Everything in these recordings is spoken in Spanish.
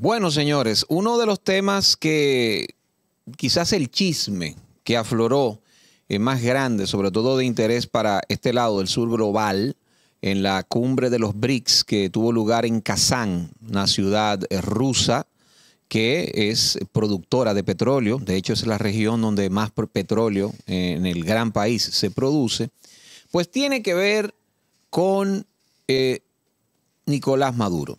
Bueno, señores, uno de los temas que quizás el chisme que afloró es eh, más grande, sobre todo de interés para este lado del sur global, en la cumbre de los BRICS que tuvo lugar en Kazán, una ciudad eh, rusa que es productora de petróleo, de hecho es la región donde más petróleo eh, en el gran país se produce, pues tiene que ver con Nicolás Maduro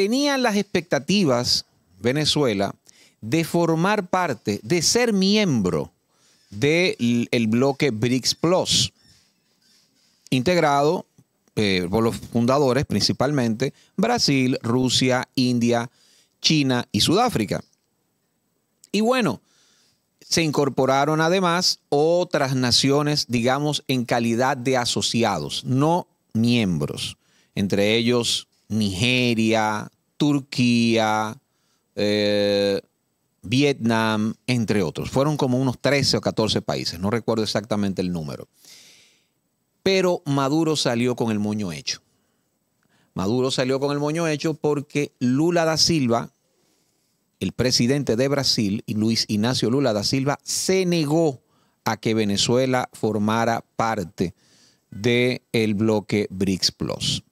tenían las expectativas, Venezuela, de formar parte, de ser miembro del bloque BRICS Plus, integrado eh, por los fundadores principalmente Brasil, Rusia, India, China y Sudáfrica. Y bueno, se incorporaron además otras naciones, digamos, en calidad de asociados, no miembros, entre ellos Nigeria, Turquía, eh, Vietnam, entre otros. Fueron como unos 13 o 14 países, no recuerdo exactamente el número. Pero Maduro salió con el moño hecho. Maduro salió con el moño hecho porque Lula da Silva, el presidente de Brasil, Luis Ignacio Lula da Silva, se negó a que Venezuela formara parte del bloque BRICS Plus.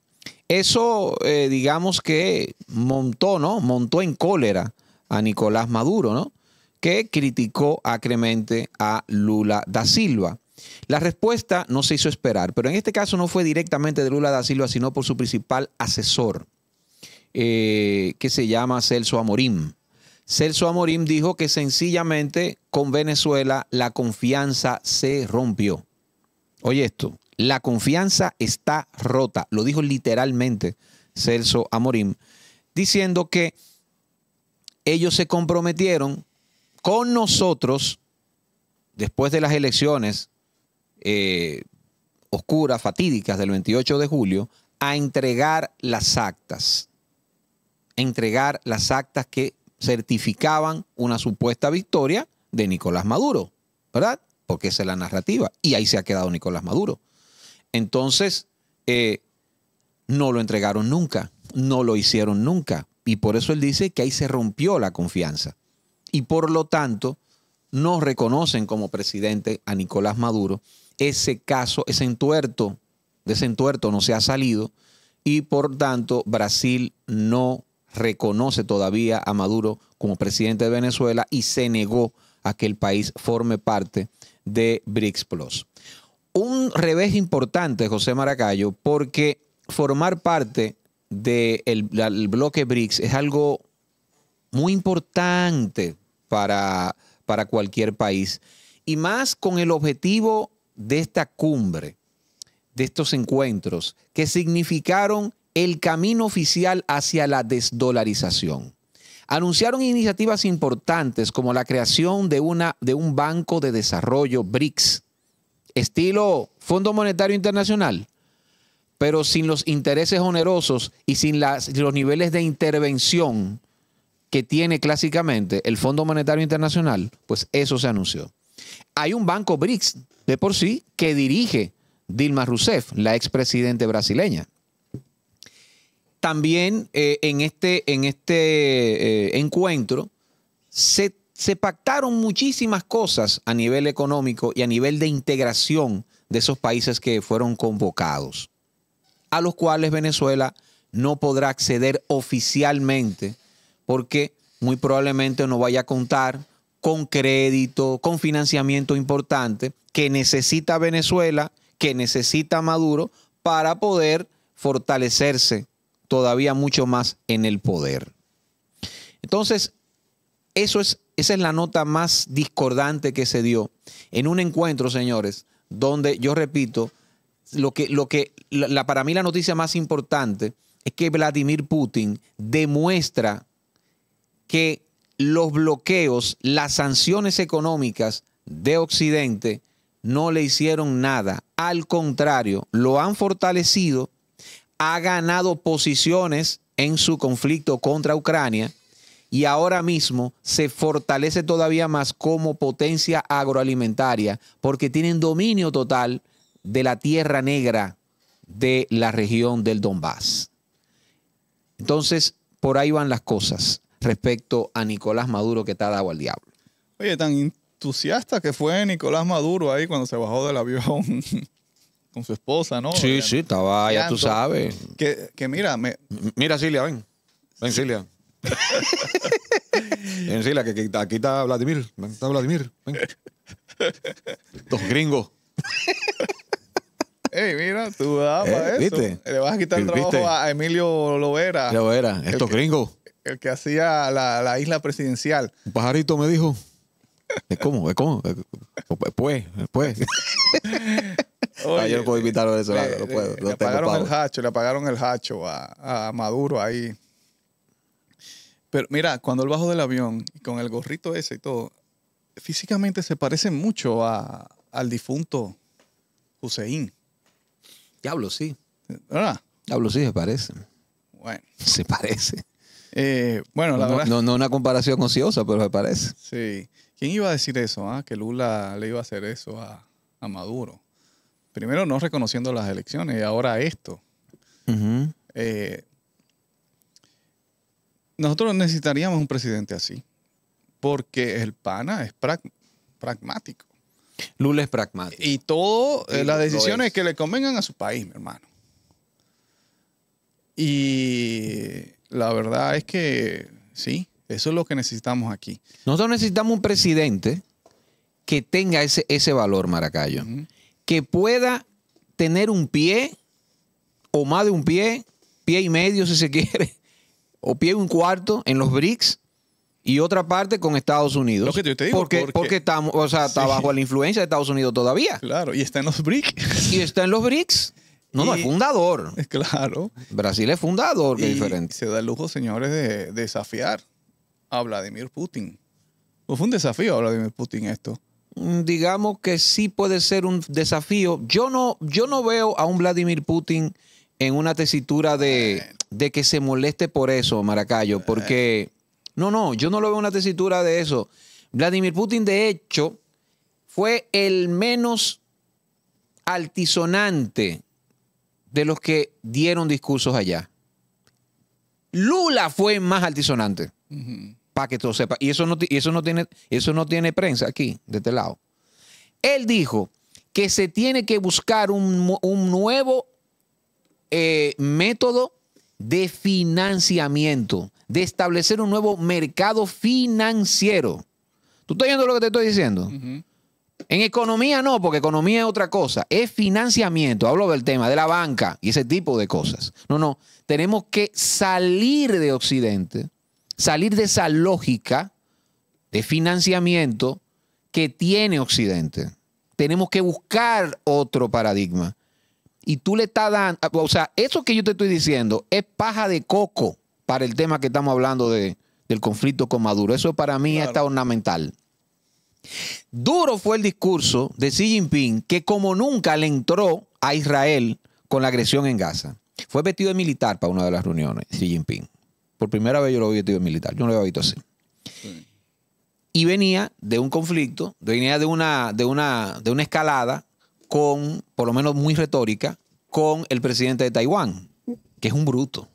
Eso, eh, digamos que montó, ¿no? Montó en cólera a Nicolás Maduro, ¿no? Que criticó acremente a Lula da Silva. La respuesta no se hizo esperar, pero en este caso no fue directamente de Lula da Silva, sino por su principal asesor, eh, que se llama Celso Amorim. Celso Amorim dijo que sencillamente con Venezuela la confianza se rompió. Oye esto, la confianza está rota, lo dijo literalmente Celso Amorim, diciendo que ellos se comprometieron con nosotros después de las elecciones eh, oscuras, fatídicas del 28 de julio, a entregar las actas, entregar las actas que certificaban una supuesta victoria de Nicolás Maduro, ¿verdad? Porque esa es la narrativa y ahí se ha quedado Nicolás Maduro. Entonces, eh, no lo entregaron nunca, no lo hicieron nunca. Y por eso él dice que ahí se rompió la confianza. Y por lo tanto, no reconocen como presidente a Nicolás Maduro. Ese caso, ese entuerto, de ese entuerto no se ha salido. Y por tanto, Brasil no reconoce todavía a Maduro como presidente de Venezuela y se negó a que el país forme parte de BRICS Plus un revés importante, José Maracayo, porque formar parte del de el bloque BRICS es algo muy importante para, para cualquier país. Y más con el objetivo de esta cumbre, de estos encuentros, que significaron el camino oficial hacia la desdolarización. Anunciaron iniciativas importantes como la creación de, una, de un banco de desarrollo BRICS, estilo Fondo Monetario Internacional, pero sin los intereses onerosos y sin los niveles de intervención que tiene clásicamente el Fondo Monetario Internacional, pues eso se anunció. Hay un banco BRICS de por sí que dirige Dilma Rousseff, la expresidente brasileña. También eh, en este, en este eh, encuentro se se pactaron muchísimas cosas a nivel económico y a nivel de integración de esos países que fueron convocados, a los cuales Venezuela no podrá acceder oficialmente porque muy probablemente no vaya a contar con crédito, con financiamiento importante que necesita Venezuela, que necesita Maduro para poder fortalecerse todavía mucho más en el poder. Entonces, eso es, esa es la nota más discordante que se dio en un encuentro, señores, donde yo repito, lo que, lo que la, para mí la noticia más importante es que Vladimir Putin demuestra que los bloqueos, las sanciones económicas de Occidente no le hicieron nada. Al contrario, lo han fortalecido, ha ganado posiciones en su conflicto contra Ucrania y ahora mismo se fortalece todavía más como potencia agroalimentaria porque tienen dominio total de la tierra negra de la región del Donbass. Entonces, por ahí van las cosas respecto a Nicolás Maduro que está dado al diablo. Oye, tan entusiasta que fue Nicolás Maduro ahí cuando se bajó del avión con su esposa, ¿no? Sí, sí, estaba, ya tú sabes. Que, que mira, Mira, Silvia, ven. Ven, Silvia. en sí, la que aquí está Vladimir. Está Vladimir. Dos gringos. Ey, mira, tú eh, eso. Le vas a quitar el trabajo a Emilio Lovera. Lovera, estos gringos. el que hacía la, la, isla presidencial. Un pajarito me dijo. ¿Es cómo? ¿Es cómo? Pues, pues. Ayer ah, yo puedo invitarlo a eso, le, lo puedo. Le, pagaron apagaron el hacho, le pagaron el hacho a, a Maduro ahí. Pero mira, cuando él bajó del avión, con el gorrito ese y todo, físicamente se parece mucho al difunto Hussein. Diablo, sí. ¿Verdad? Diablo, sí, se parece. Bueno. Se parece. Eh, bueno, la no, verdad. No, una comparación ociosa, pero se parece. Sí. ¿Quién iba a decir eso? Ah? Que Lula le iba a hacer eso a, Maduro. Primero no reconociendo las elecciones y ahora esto nosotros necesitaríamos un presidente así, porque el pana es pragmático. Lula es pragmático. Y todas eh, las decisiones que le convengan a su país, mi hermano. Y la verdad es que sí, eso es lo que necesitamos aquí. Nosotros necesitamos un presidente que tenga ese, valor, Maracayo, que pueda tener un pie o más de un pie, pie y medio si se quiere, o pie un cuarto en los BRICS y otra parte con Estados Unidos. Lo que te digo. Porque, porque, estamos, o sea, está bajo la influencia de Estados Unidos todavía. Claro, y está en los BRICS. Y está en los BRICS. No, no, es fundador. Claro. Brasil es fundador, que diferente. Se da el lujo, señores, de, desafiar a Vladimir Putin. ¿O fue un desafío a Vladimir Putin esto. Mm, digamos que sí puede ser un desafío. Yo no, yo no veo a un Vladimir Putin en una tesitura de, que se moleste por eso, Maracayo, porque no, no, yo no lo veo una tesitura de eso. Vladimir Putin, de hecho, fue el menos altisonante de los que dieron discursos allá. Lula fue más altisonante, para que todo sepa. Y eso, no, y eso, no, tiene, eso no tiene prensa aquí, de este lado. Él dijo que se tiene que buscar un, un nuevo eh, método de financiamiento, de establecer un nuevo mercado financiero. ¿Tú estás oyendo lo que te estoy diciendo? En economía no, porque economía es otra cosa. Es financiamiento. Hablo del tema de la banca y ese tipo de cosas. No, no. Tenemos que salir de Occidente, salir de esa lógica de financiamiento que tiene Occidente. Tenemos que buscar otro paradigma y tú le estás dando, ah, o sea, eso que yo te estoy diciendo es paja de coco para el tema que estamos hablando de, del conflicto con Maduro. Eso para mí está ornamental. Duro fue el discurso de Xi Jinping, que como nunca le entró a Israel con la agresión en Gaza. Fue vestido de militar para una de las reuniones, Xi Jinping. Por primera vez yo lo vi vestido de militar, yo no lo había visto así. Y venía de un conflicto, venía de una, de de una escalada con, por lo menos muy retórica, con el presidente de Taiwán, que es un bruto.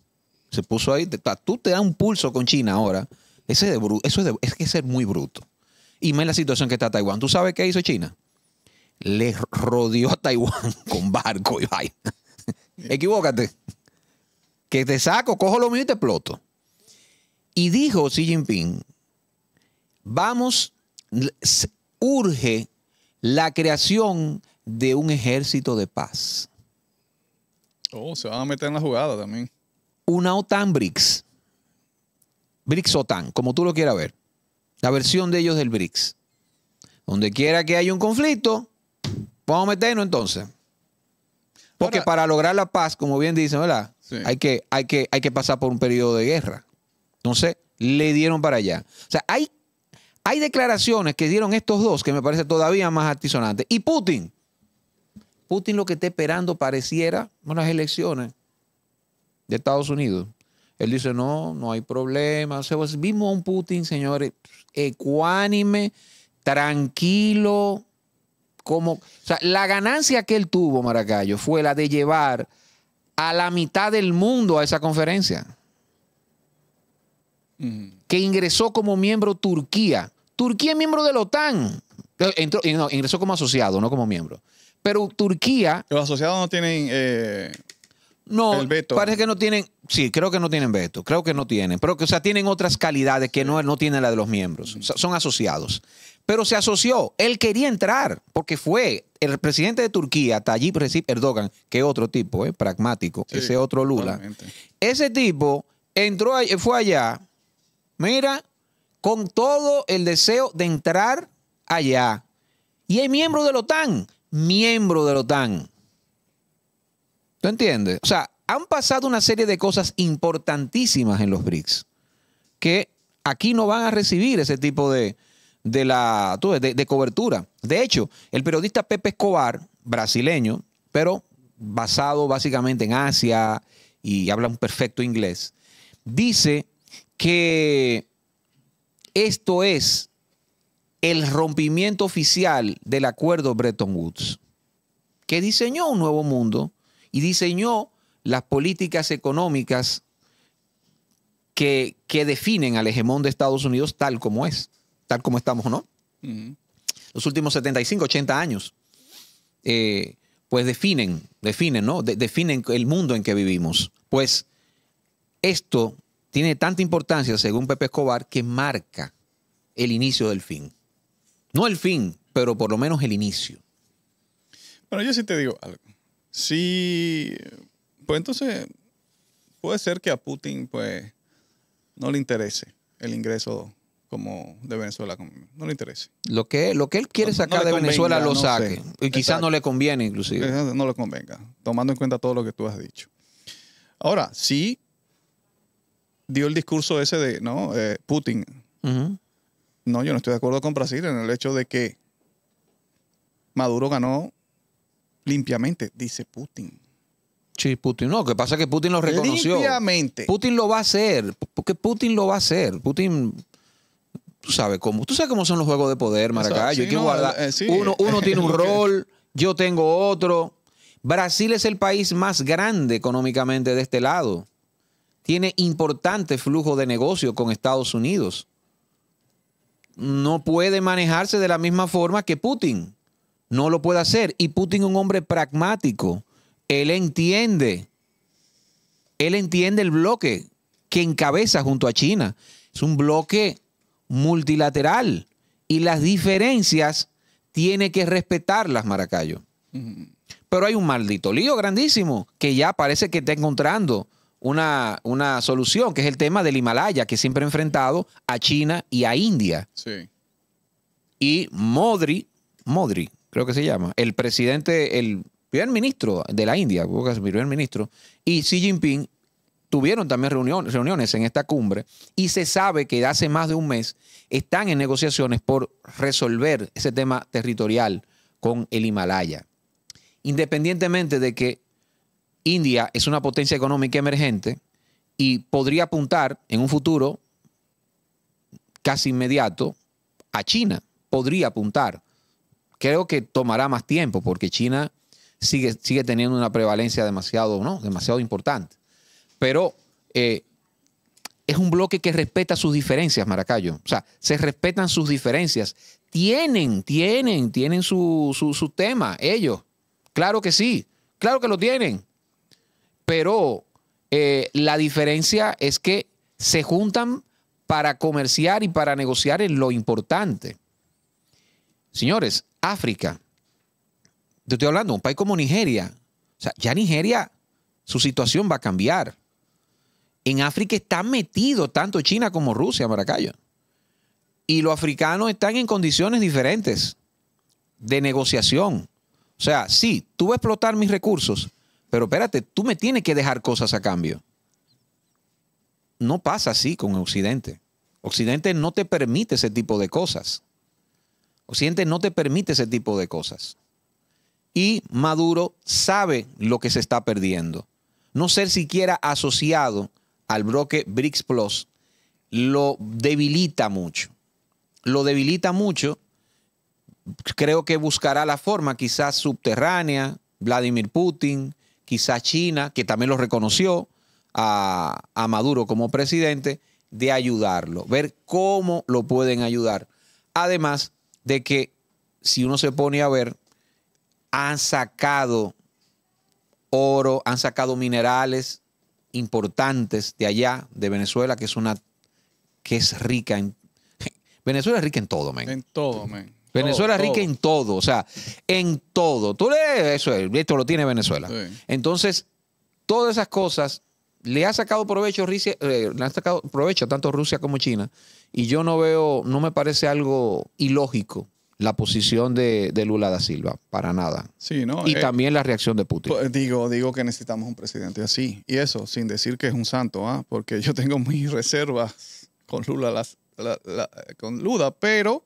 Se puso ahí, tú te das un pulso con China ahora. Ese de, eso es, de, es ser muy bruto. Y más la situación que está Taiwán. ¿Tú sabes qué hizo China? Le rodeó a Taiwán con barco y vaina. Equivócate. Que te saco, cojo lo mío y te exploto. Y dijo Xi Jinping, vamos, urge la creación de un ejército de paz. Oh, se van a meter en la jugada también. Una OTAN BRICS. BRICS OTAN, como tú lo quieras ver. La versión de ellos del BRICS. Donde quiera que haya un conflicto, vamos a meternos entonces. Porque para lograr la paz, como bien dicen, ¿verdad? Hay, que, hay, que, hay que pasar por un periodo de guerra. Entonces, le dieron para allá. O sea, hay, hay declaraciones que dieron estos dos que me parece todavía más artisonantes. Y Putin, Putin lo que está esperando pareciera unas elecciones de Estados Unidos. Él dice, no, no hay problema. O vimos a un Putin, señores, ecuánime, tranquilo. Como, la ganancia que él tuvo, Maracayo, fue la de llevar a la mitad del mundo a esa conferencia. Que ingresó como miembro Turquía. Turquía es miembro de la OTAN. Entró, no, ingresó como asociado, no como miembro. Pero Turquía. Los asociados no tienen. Eh, no, parece que no tienen. Sí, creo que no tienen veto. Creo que no tienen. Pero que, o sea, tienen otras calidades que no, no tiene la de los miembros. son asociados. Pero se asoció. Él quería entrar porque fue el presidente de Turquía, Tayyip Recep Erdogan, que es otro tipo, eh, pragmático, ese otro Lula. Ese tipo entró, fue allá, mira, con todo el deseo de entrar y es miembro de la OTAN, miembro de la OTAN. ¿Tú entiendes? O sea, han pasado una serie de cosas importantísimas en los BRICS que aquí no van a recibir ese tipo de, de, la, de, de cobertura. De hecho, el periodista Pepe Escobar, brasileño, pero basado básicamente en Asia y habla un perfecto inglés, dice que esto es el rompimiento oficial del acuerdo Bretton Woods, que diseñó un nuevo mundo y diseñó las políticas económicas que, definen al hegemón de Estados Unidos tal como es, tal como estamos, ¿no? Los últimos 75, 80 años, eh, pues definen, definen, ¿no? definen el mundo en que vivimos. Pues esto tiene tanta importancia, según Pepe Escobar, que marca el inicio del fin. No el fin, pero por lo menos el inicio. Bueno, yo sí te digo algo. Sí, pues entonces puede ser que a Putin pues no le interese el ingreso como de Venezuela, no le interese. Lo que, lo que él quiere sacar de Venezuela lo saque. Y quizás no le conviene inclusive. No le convenga, tomando en cuenta todo lo que tú has dicho. Ahora, sí dio el discurso ese de, ¿no? Eh, Putin, no, yo no estoy de acuerdo con Brasil en el hecho de que Maduro ganó limpiamente, dice Putin. Sí, Putin. No, que pasa que Putin lo reconoció. Limpiamente. Putin lo va a hacer, porque Putin lo va a hacer. Putin tú sabes cómo, tú sabes cómo son los juegos de poder, Maracayo. Eh, uno, uno, tiene un rol, yo tengo otro. Brasil es el país más grande económicamente de este lado. Tiene importante flujo de negocio con Estados Unidos no puede manejarse de la misma forma que Putin. No lo puede hacer. Y Putin es un hombre pragmático. Él entiende. Él entiende el bloque que encabeza junto a China. Es un bloque multilateral. Y las diferencias tiene que respetarlas, Maracayo. Pero hay un maldito lío grandísimo que ya parece que está encontrando una, solución, que es el tema del Himalaya, que siempre ha enfrentado a China y a India. Sí. Y Modri, Modri, creo que se llama, el presidente, el primer ministro de la India, primer ministro, y Xi Jinping tuvieron también reuniones en esta cumbre y se sabe que hace más de un mes están en negociaciones por resolver ese tema territorial con el Himalaya. Independientemente de que India es una potencia económica emergente y podría apuntar en un futuro casi inmediato a China. Podría apuntar. Creo que tomará más tiempo porque China sigue, sigue teniendo una prevalencia demasiado, ¿no? demasiado importante. Pero eh, es un bloque que respeta sus diferencias, Maracayo. O sea, se respetan sus diferencias. Tienen, tienen, tienen su, su tema, ellos. Claro que sí, claro que lo tienen pero eh, la diferencia es que se juntan para comerciar y para negociar en lo importante. Señores, África, te estoy hablando, de un país como Nigeria, o sea, ya Nigeria, su situación va a cambiar. En África está metido tanto China como Rusia, Maracayo. Y los africanos están en condiciones diferentes de negociación. O sea, sí, tú vas a explotar mis recursos, pero espérate, tú me tienes que dejar cosas a cambio. No pasa así con Occidente. Occidente no te permite ese tipo de cosas. Occidente no te permite ese tipo de cosas. Y Maduro sabe lo que se está perdiendo. No ser siquiera asociado al bloque BRICS Plus lo debilita mucho. Lo debilita mucho. Creo que buscará la forma, quizás subterránea, Vladimir Putin, quizá China, que también lo reconoció a, Maduro como presidente, de ayudarlo, ver cómo lo pueden ayudar. Además de que, si uno se pone a ver, han sacado oro, han sacado minerales importantes de allá, de Venezuela, que es una que es rica en Venezuela es rica en todo, men. En todo, men. Venezuela es rica en todo, o sea, en todo. Tú lees eso, esto lo tiene Venezuela. Entonces, todas esas cosas le ha sacado provecho Rusia, eh, le ha sacado provecho tanto Rusia como China. Y yo no veo, no me parece algo ilógico la posición de, Lula da Silva, para nada. Sí, ¿no? Y eh, también la reacción de Putin. Pues, digo, digo que necesitamos un presidente así. Y eso, sin decir que es un santo, ¿ah? porque yo tengo mis reservas con Lula, con Lula, pero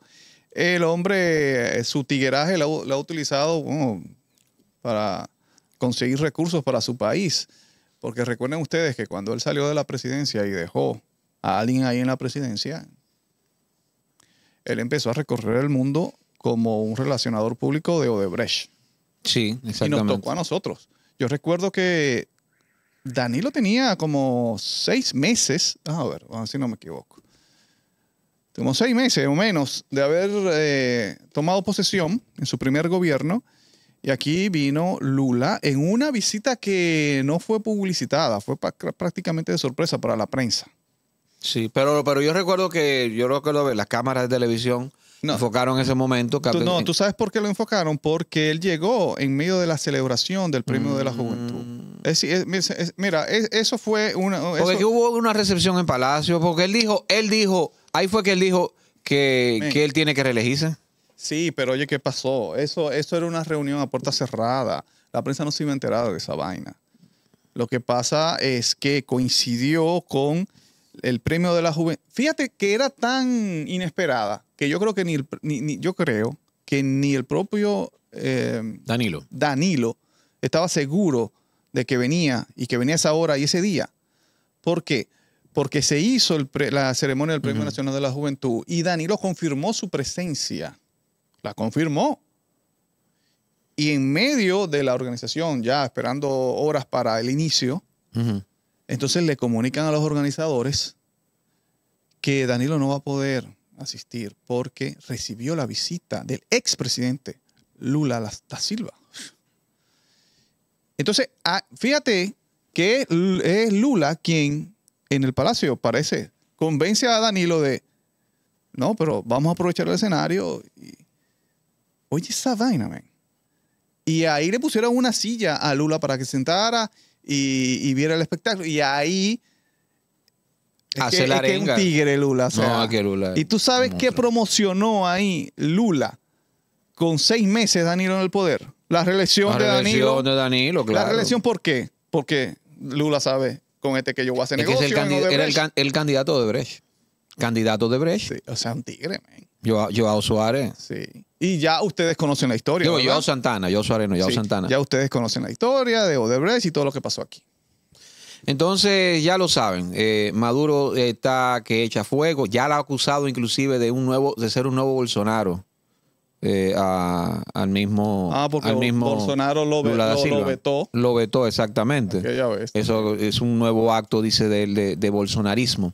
el hombre, eh, su tigueraje lo, ha utilizado para conseguir recursos para su país. Porque recuerden ustedes que cuando él salió de la presidencia y dejó a alguien ahí en la presidencia, él empezó a recorrer el mundo como un relacionador público de Odebrecht. Sí, exactamente. Y nos tocó a nosotros. Yo recuerdo que Danilo tenía como seis meses, ah, a ver, a ver si no me equivoco, como seis meses o menos de haber eh, tomado posesión en su primer gobierno. Y aquí vino Lula en una visita que no fue publicitada, fue prácticamente de sorpresa para la prensa. Sí, pero, pero yo recuerdo que yo creo que las cámaras de televisión enfocaron ese momento. no, tú sabes por qué lo enfocaron, porque él llegó en medio de la celebración del Premio de la mm. Juventud. Es, mira, eso fue una... Porque hubo una recepción en Palacio, porque él dijo, él dijo, Ahí fue que él dijo que, él tiene que reelegirse. Sí, pero oye, ¿qué pasó? Eso, eso era una reunión a puerta cerrada. La prensa no se iba a enterar de esa vaina. Lo que pasa es que coincidió con el premio de la juventud. Fíjate que era tan inesperada que yo creo que ni, el, ni, yo creo que ni el propio eh, Danilo. Danilo estaba seguro de que venía y que venía esa hora y ese día. ¿Por qué? porque se hizo la ceremonia del Premio Nacional de la Juventud y Danilo confirmó su presencia, la confirmó. Y en medio de la organización, ya esperando horas para el inicio, entonces le comunican a los organizadores que Danilo no va a poder asistir porque recibió la visita del expresidente Lula da Silva. Entonces, ah, fíjate que es Lula quien en el palacio, parece. Convence a Danilo de, no, pero vamos a aprovechar el escenario. Y, Oye, esa vaina, man. Y ahí le pusieron una silla a Lula para que sentara y, viera el espectáculo. Y ahí... Hace que, la es que un tigre Lula. no, que Lula. Y tú sabes qué promocionó ahí Lula con seis meses Danilo en el poder. La reelección, la reelección de Danilo. de Danilo, claro. La reelección, ¿por qué? Porque Lula sabe, con este que yo voy a hacer negocio. el era el, candidato de Brecht. Candidato de Brecht. o sea, un tigre, man. Joao, Suárez. Sí. Y ya ustedes conocen la historia. Yo Joao Santana, Joao Suárez no, Joao Santana. Ya ustedes conocen la historia de Odebrecht y todo lo que pasó aquí. Entonces, ya lo saben, eh, Maduro está que echa fuego, ya la ha acusado inclusive de un nuevo, de ser un nuevo Bolsonaro. Eh, al mismo. Ah, mismo Bolsonaro lo, vetó. Lo vetó, exactamente. Eso es un nuevo acto, dice, de, de, bolsonarismo.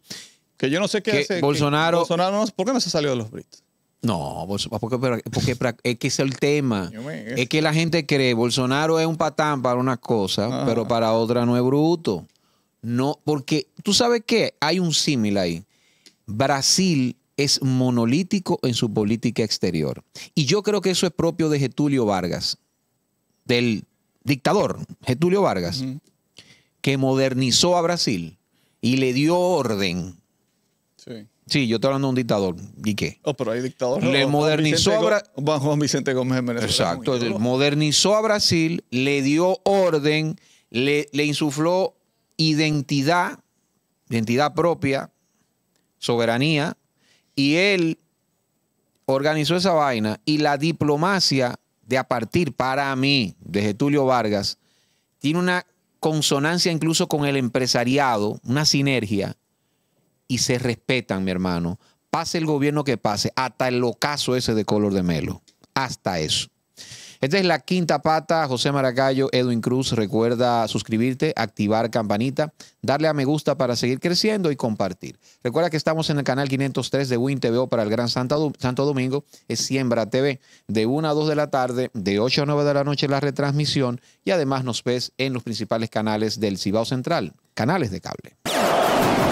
Que yo no sé qué Bolsonaro, ¿por qué no se salió de los brits? No, pues, porque, es que es el tema. Es que la gente cree, Bolsonaro es un patán para una cosa, pero para otra no es bruto. No, porque tú sabes que hay un símil ahí. Brasil es monolítico en su política exterior. Y yo creo que eso es propio de Getulio Vargas, del dictador Getulio Vargas, que modernizó a Brasil y le dio orden. Sí. Sí, yo estoy hablando de un dictador. ¿Y qué? Oh, pero hay dictadores. Le modernizó a Brasil. Bajo Vicente Gómez Exacto. Modernizó a Brasil, le dio orden, le, le insufló identidad, identidad propia, soberanía, y él organizó esa vaina y la diplomacia de a partir para mí de Tulio Vargas tiene una consonancia incluso con el empresariado, una sinergia y se respetan, mi hermano. Pase el gobierno que pase, hasta el ocaso ese de color de melo, hasta eso. Esta es la quinta pata. José Maracayo, Edwin Cruz. Recuerda suscribirte, activar campanita, darle a me gusta para seguir creciendo y compartir. Recuerda que estamos en el canal 503 de Win TVO para el Gran Santo, Santo Domingo. Es Siembra TV de 1 a 2 de la tarde, de 8 a 9 de la noche la retransmisión y además nos ves en los principales canales del Cibao Central, canales de cable.